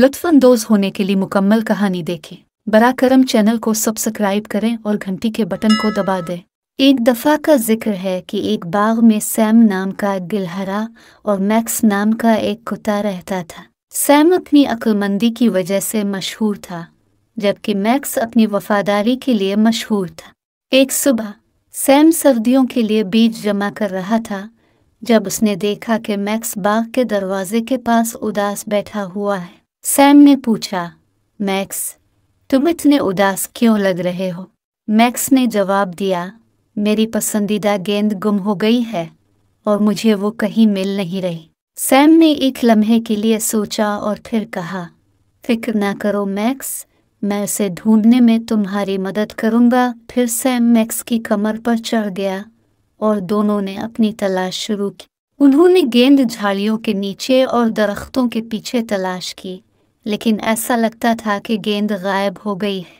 लुत्फानंदोज होने के लिए मुकम्मल कहानी देखें बरा करम चैनल को सब्सक्राइब करें और घंटी के बटन को दबा दें एक दफ़ा का जिक्र है कि एक बाग में सैम नाम का गिलहरा और मैक्स नाम का एक कुत्ता रहता था सैम अपनी अक्लमंदी की वजह से मशहूर था जबकि मैक्स अपनी वफादारी के लिए मशहूर था एक सुबह सैम सर्दियों के लिए बीज जमा कर रहा था जब उसने देखा कि मैक्स बाग के दरवाजे के पास उदास बैठा हुआ है सैम ने पूछा मैक्स तुम इतने उदास क्यों लग रहे हो मैक्स ने जवाब दिया मेरी पसंदीदा गेंद गुम हो गई है और मुझे वो कहीं मिल नहीं रही सैम ने एक लम्हे के लिए सोचा और फिर कहा फिक्र ना करो मैक्स मैं उसे ढूंढने में तुम्हारी मदद करूंगा फिर सैम मैक्स की कमर पर चढ़ गया और दोनों ने अपनी तलाश शुरू की उन्होंने गेंद झाड़ियों के नीचे और दरख्तों के पीछे तलाश की लेकिन ऐसा लगता था कि गेंद गायब हो गई है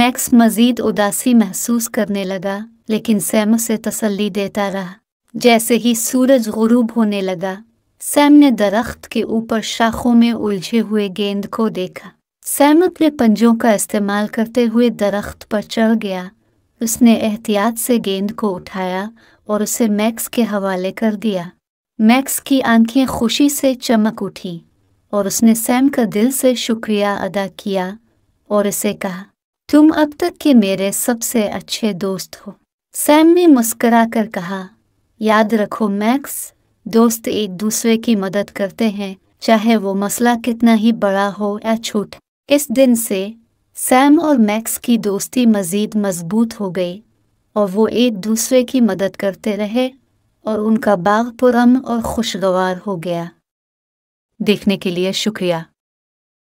मैक्स मजीद उदासी महसूस करने लगा लेकिन सैम उसे तसल्ली देता रहा जैसे ही सूरज गुरूब होने लगा सैम ने दरख्त के ऊपर शाखों में उलझे हुए गेंद को देखा सैम अपने पंजों का इस्तेमाल करते हुए दरख्त पर चढ़ गया उसने एहतियात से गेंद को उठाया और उसे मैक्स के हवाले कर दिया मैक्स की आंखें खुशी से चमक उठी और उसने सैम का दिल से शुक्रिया अदा किया और इसे कहा तुम अब तक के मेरे सबसे अच्छे दोस्त हो सैम ने मुस्करा कर कहा याद रखो मैक्स दोस्त एक दूसरे की मदद करते हैं चाहे वो मसला कितना ही बड़ा हो या छोटा इस दिन से सैम और मैक्स की दोस्ती मज़ीद मजबूत हो गई और वो एक दूसरे की मदद करते रहे और उनका बाग पुरम और खुशगवार हो गया देखने के लिए शुक्रिया